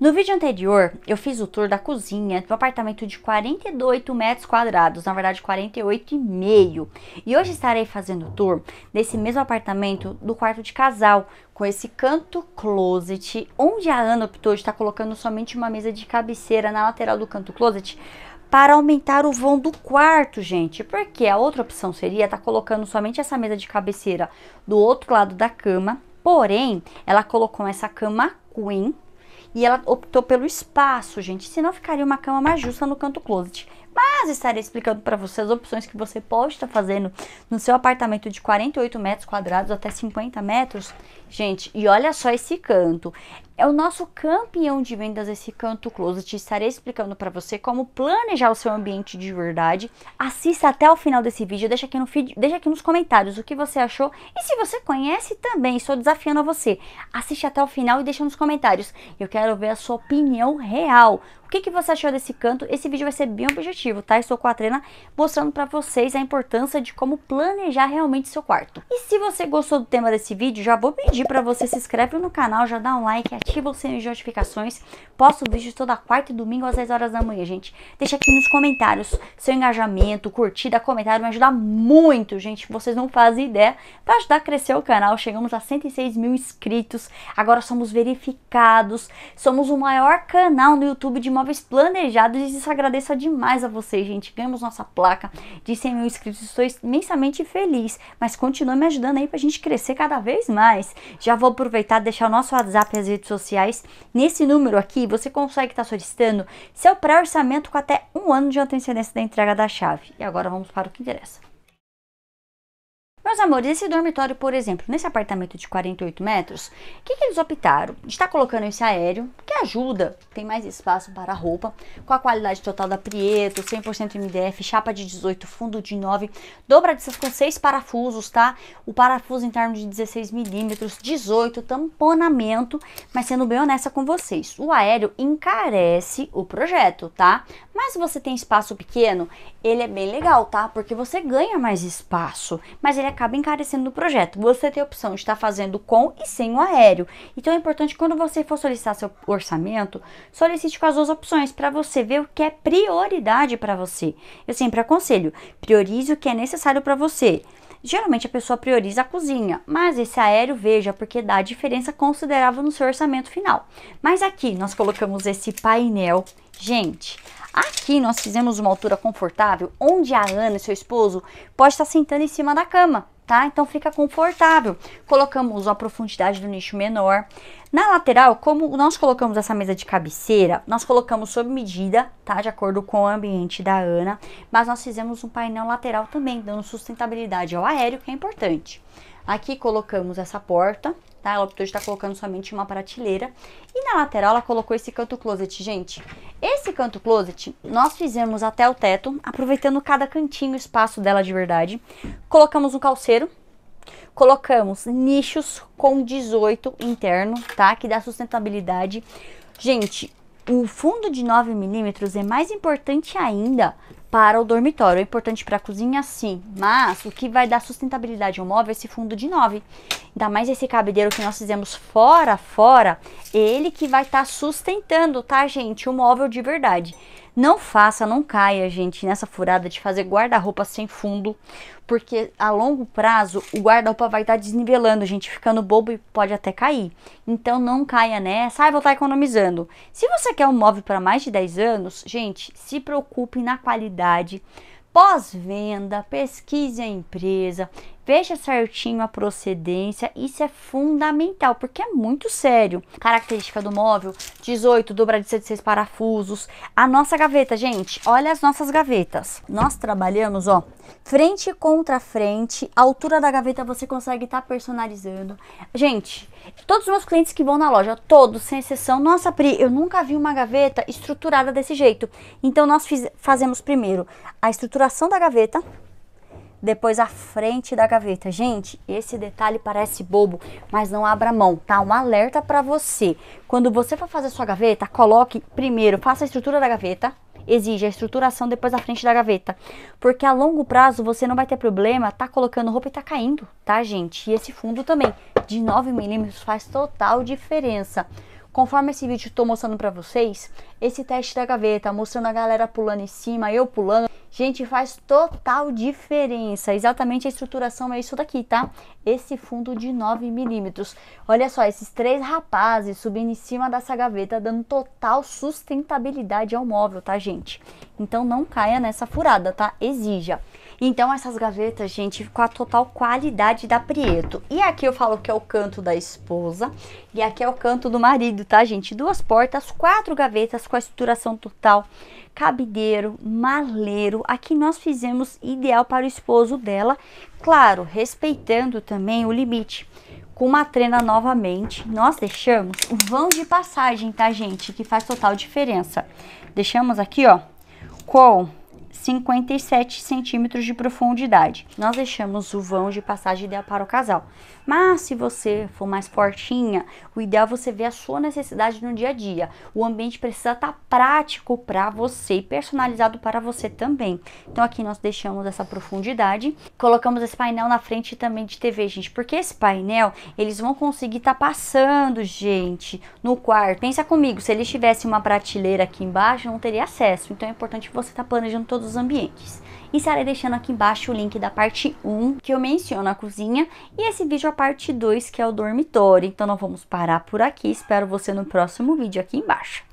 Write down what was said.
No vídeo anterior, eu fiz o tour da cozinha do apartamento de 48 metros quadrados, na verdade 48,5. E hoje estarei fazendo o tour desse mesmo apartamento do quarto de casal, com esse canto closet, onde a Ana optou de estar tá colocando somente uma mesa de cabeceira na lateral do canto closet, para aumentar o vão do quarto, gente. Porque a outra opção seria estar tá colocando somente essa mesa de cabeceira do outro lado da cama. Porém, ela colocou essa cama queen e ela optou pelo espaço, gente, senão ficaria uma cama mais justa no canto closet. Mas estarei explicando para você as opções que você pode estar tá fazendo no seu apartamento de 48 metros quadrados até 50 metros. Gente, e olha só esse canto é o nosso campeão de vendas esse Canto Closet. Estarei explicando para você como planejar o seu ambiente de verdade. Assista até o final desse vídeo, deixa aqui, no feed, deixa aqui nos comentários o que você achou. E se você conhece também, estou desafiando a você, assiste até o final e deixa nos comentários. Eu quero ver a sua opinião real. O que, que você achou desse canto? Esse vídeo vai ser bem objetivo, tá? Estou com a Trena mostrando para vocês a importância de como planejar realmente seu quarto. E se você gostou do tema desse vídeo, já vou pedir para você se inscreve no canal, já dá um like aqui motivos sem notificações Posto vídeos toda quarta e domingo às 10 horas da manhã, gente. Deixa aqui nos comentários seu engajamento, curtida, comentário, me ajuda muito, gente. Vocês não fazem ideia. Para ajudar a crescer o canal, chegamos a 106 mil inscritos. Agora somos verificados. Somos o maior canal no YouTube de imóveis planejados e isso agradeço demais a vocês, gente. Ganhamos nossa placa de 100 mil inscritos. Estou imensamente feliz, mas continue me ajudando aí para a gente crescer cada vez mais. Já vou aproveitar e deixar o nosso WhatsApp e as redes sociais. Nesse número aqui, você consegue estar tá solicitando seu pré-orçamento com até um ano de antecedência da entrega da chave. E agora vamos para o que interessa. Meus amores, esse dormitório, por exemplo, nesse apartamento de 48 metros, o que, que, eles optaram? Está colocando esse aéreo, que ajuda, tem mais espaço para roupa, com a qualidade total da Prieto, 100% MDF, chapa de 18, fundo de 9, dobradiças com 6 parafusos, tá? O parafuso interno de 16 milímetros, 18, tamponamento, mas sendo bem honesta com vocês, o aéreo encarece o projeto, tá? Mas se você tem espaço pequeno, ele é bem legal, tá? Porque você ganha mais espaço, mas ele acaba encarecendo o projeto. Você tem a opção de estar tá fazendo com e sem o aéreo. Então é importante quando você for solicitar seu orçamento, solicite com as duas opções para você ver o que é prioridade para você. Eu sempre aconselho, priorize o que é necessário para você. Geralmente a pessoa prioriza a cozinha, mas esse aéreo veja porque dá diferença considerável no seu orçamento final. Mas aqui nós colocamos esse painel. Gente, Aqui nós fizemos uma altura confortável, onde a Ana e seu esposo pode estar sentando em cima da cama, tá? Então fica confortável. Colocamos uma profundidade do nicho menor. Na lateral, como nós colocamos essa mesa de cabeceira, nós colocamos sob medida, tá? De acordo com o ambiente da Ana, mas nós fizemos um painel lateral também, dando sustentabilidade ao aéreo, que é importante. Aqui colocamos essa porta, tá? Ela optou de estar colocando somente uma prateleira. E na lateral ela colocou esse canto closet, gente. Esse canto closet nós fizemos até o teto, aproveitando cada cantinho, espaço dela de verdade. Colocamos um calceiro, Colocamos nichos com 18 interno, tá? Que dá sustentabilidade. Gente, o fundo de 9 milímetros é mais importante ainda para o dormitório. É importante para a cozinha, sim, mas o que vai dar sustentabilidade ao móvel é esse fundo de 9. Ainda mais esse cabideiro que nós fizemos fora, fora, ele que vai estar tá sustentando, tá, gente? O móvel de verdade. Não faça, não caia, gente, nessa furada de fazer guarda-roupa sem fundo, porque a longo prazo o guarda-roupa vai estar tá desnivelando, gente, ficando bobo e pode até cair. Então não caia nessa, Ai, ah, vou estar tá economizando. Se você quer um móvel para mais de 10 anos, gente, se preocupe na qualidade pós-venda, pesquise a empresa, veja certinho a procedência, isso é fundamental, porque é muito sério. Característica do móvel, 18, dobradiça de 6 parafusos. A nossa gaveta, gente, olha as nossas gavetas. Nós trabalhamos, ó, frente contra frente, a altura da gaveta você consegue estar tá personalizando. Gente, todos os meus clientes que vão na loja, todos, sem exceção, nossa Pri, eu nunca vi uma gaveta estruturada desse jeito. Então nós fiz, fazemos primeiro a estruturação da gaveta, depois a frente da gaveta. Gente, esse detalhe parece bobo, mas não abra mão, tá? Um alerta para você. Quando você for fazer sua gaveta, coloque primeiro, faça a estrutura da gaveta, exige a estruturação depois da frente da gaveta. Porque a longo prazo você não vai ter problema tá colocando roupa e tá caindo, tá, gente? E esse fundo também, de 9 milímetros, faz total diferença. Conforme esse vídeo estou mostrando para vocês, esse teste da gaveta, mostrando a galera pulando em cima, eu pulando, Gente, faz total diferença. Exatamente a estruturação é isso daqui, tá? Esse fundo de 9 milímetros. Olha só, esses três rapazes subindo em cima dessa gaveta, dando total sustentabilidade ao móvel, tá, gente? Então não caia nessa furada, tá? Exija. Então essas gavetas, gente, com a total qualidade da Prieto. E aqui eu falo que é o canto da esposa e aqui é o canto do marido, tá, gente? Duas portas, quatro gavetas com a estruturação total cabideiro, maleiro. Aqui nós fizemos ideal para o esposo dela, claro, respeitando também o limite. Com uma trena novamente, nós deixamos o vão de passagem, tá, gente? Que faz total diferença. Deixamos aqui, ó, com 57 centímetros de profundidade. Nós deixamos o vão de passagem ideal para o casal. Mas se você for mais fortinha, o ideal é você ver a sua necessidade no dia a dia. O ambiente precisa estar tá prático para você e personalizado para você também. Então aqui nós deixamos essa profundidade. Colocamos esse painel na frente também de TV, gente, porque esse painel, eles vão conseguir estar tá passando, gente, no quarto. Pensa comigo, se eles tivessem uma prateleira aqui embaixo, não teria acesso. Então é importante você estar tá planejando todos os ambientes. Estarei deixando aqui embaixo o link da parte 1, que eu menciono a cozinha, e esse vídeo a parte 2, que é o dormitório. Então, nós vamos parar por aqui. Espero você no próximo vídeo aqui embaixo.